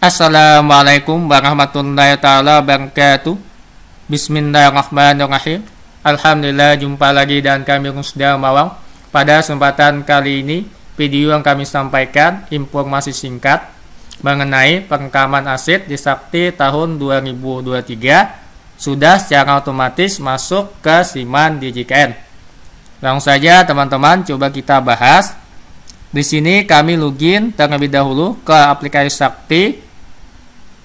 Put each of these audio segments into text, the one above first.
Assalamualaikum warahmatullahi taala wabarakatuh. Bismillahirrahmanirrahim. Alhamdulillah jumpa lagi dan kami sudah Mawang. Pada kesempatan kali ini, video yang kami sampaikan informasi singkat mengenai pengkaman aset di Sakti tahun 2023 sudah secara otomatis masuk ke Siman DJKN. Langsung saja teman-teman coba kita bahas. Di sini kami login terlebih dahulu ke aplikasi Sakti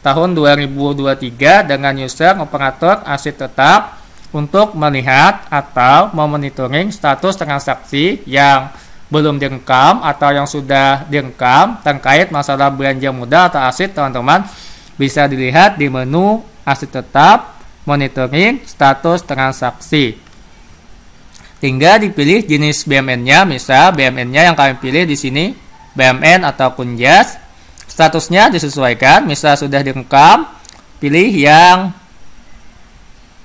tahun 2023 dengan user operator aset tetap untuk melihat atau memonitoring status transaksi yang belum direkam atau yang sudah direkam terkait masalah belanja muda atau aset teman-teman bisa dilihat di menu aset tetap monitoring status transaksi tinggal dipilih jenis BMN-nya misal BMN-nya yang kami pilih di sini BMN atau Kunjas statusnya disesuaikan misal sudah direkam pilih yang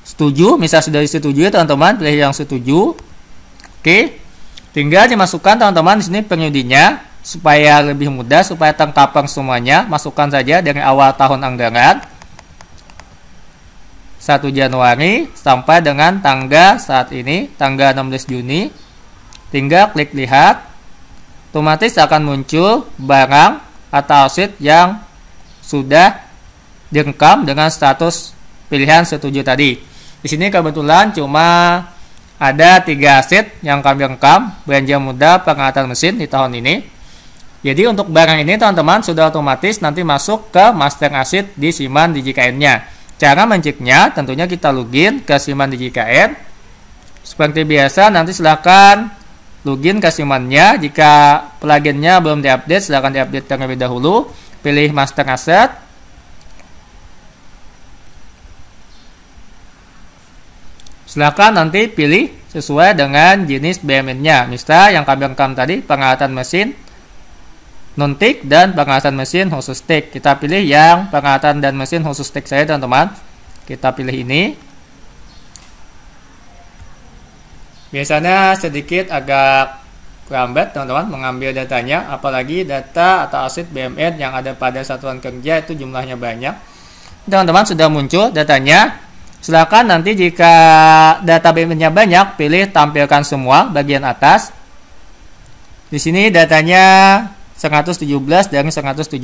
setuju misal sudah disetujui teman-teman pilih yang setuju oke tinggal dimasukkan teman-teman di sini penyudinya supaya lebih mudah supaya tangkapan semuanya masukkan saja dari awal tahun anggaran 1 Januari sampai dengan tanggal saat ini tanggal 16 Juni tinggal klik lihat otomatis akan muncul barang atau sheet yang sudah direkam dengan status pilihan setuju tadi. Di sini kebetulan cuma ada tiga sheet yang kami rekam belanja muda pengangkatan mesin di tahun ini. Jadi untuk barang ini teman-teman sudah otomatis nanti masuk ke master asset di Siman DigiKN-nya. Cara menciknya tentunya kita login ke Siman DigiKN. Seperti biasa nanti silahkan login ke Jika pluginnya belum diupdate, silahkan diupdate terlebih dahulu. Pilih master asset. Silahkan nanti pilih sesuai dengan jenis BMN-nya. Misal yang kami rekam tadi, pengalatan mesin non-tick dan pengalatan mesin khusus tick. Kita pilih yang pengalatan dan mesin khusus tick saya, teman-teman. Kita pilih ini. Biasanya sedikit agak lambat teman-teman mengambil datanya, apalagi data atau aset BMN yang ada pada satuan kerja itu jumlahnya banyak. Teman-teman sudah muncul datanya. Silahkan nanti jika data BMN-nya banyak, pilih tampilkan semua bagian atas. Di sini datanya 117 dari 117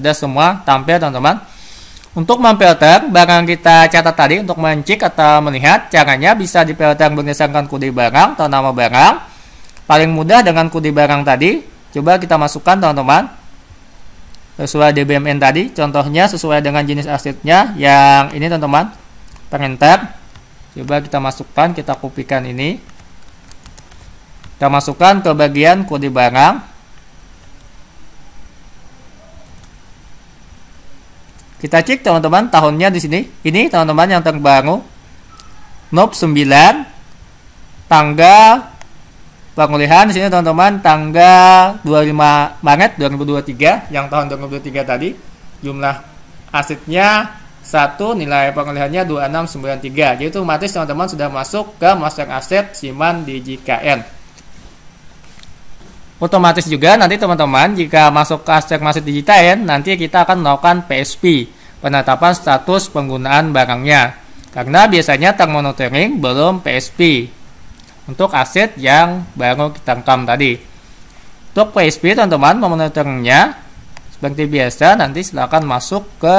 sudah semua tampil teman-teman. Untuk memfilter, barang kita catat tadi untuk mencik atau melihat, caranya bisa difilter berdasarkan kode barang atau nama barang. Paling mudah dengan kode barang tadi, coba kita masukkan teman-teman. Sesuai DBMN tadi, contohnya sesuai dengan jenis asetnya yang ini teman-teman, pengenter. Coba kita masukkan, kita kopikan ini. Kita masukkan ke bagian kode barang. Kita cek teman-teman tahunnya di sini. Ini teman-teman yang terbaru. nope 9 tanggal pengulihan di sini teman-teman tanggal 25 Maret 2023 yang tahun 2023 tadi jumlah asetnya satu nilai pengulihannya 2693 jadi itu otomatis teman-teman sudah masuk ke master aset siman di JKN otomatis juga nanti teman-teman jika masuk ke aspek masjid digital nanti kita akan melakukan PSP penetapan status penggunaan barangnya karena biasanya tag monitoring belum PSP untuk aset yang baru kita rekam tadi untuk PSP teman-teman memonitoringnya seperti biasa nanti silahkan masuk ke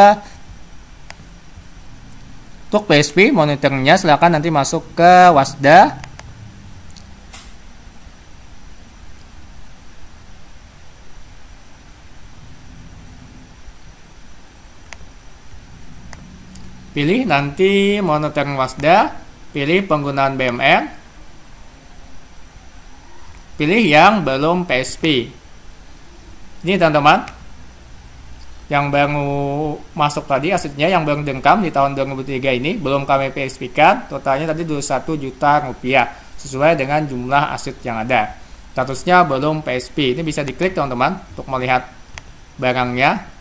untuk PSP monitoringnya silahkan nanti masuk ke Wasda Pilih nanti monitoring Wasda, pilih penggunaan BMR, pilih yang belum PSP. Ini teman-teman, yang baru masuk tadi asetnya yang baru dengkam di tahun 2003 ini belum kami PSP kan totalnya tadi 21 juta rupiah sesuai dengan jumlah aset yang ada statusnya belum PSP ini bisa diklik teman-teman untuk melihat barangnya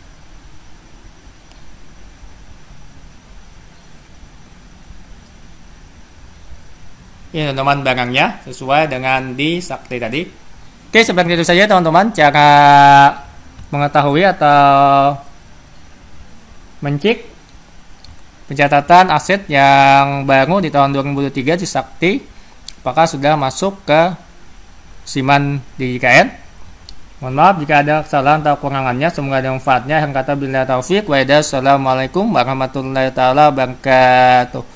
ini teman-teman barangnya sesuai dengan di sakti tadi oke seperti itu saja teman-teman cara mengetahui atau mencik pencatatan aset yang baru di tahun 2023 di sakti apakah sudah masuk ke siman di IKN Mohon maaf jika ada kesalahan atau kurangannya Semoga ada manfaatnya. Yang kata bila taufik. assalamualaikum warahmatullahi taala wabarakatuh.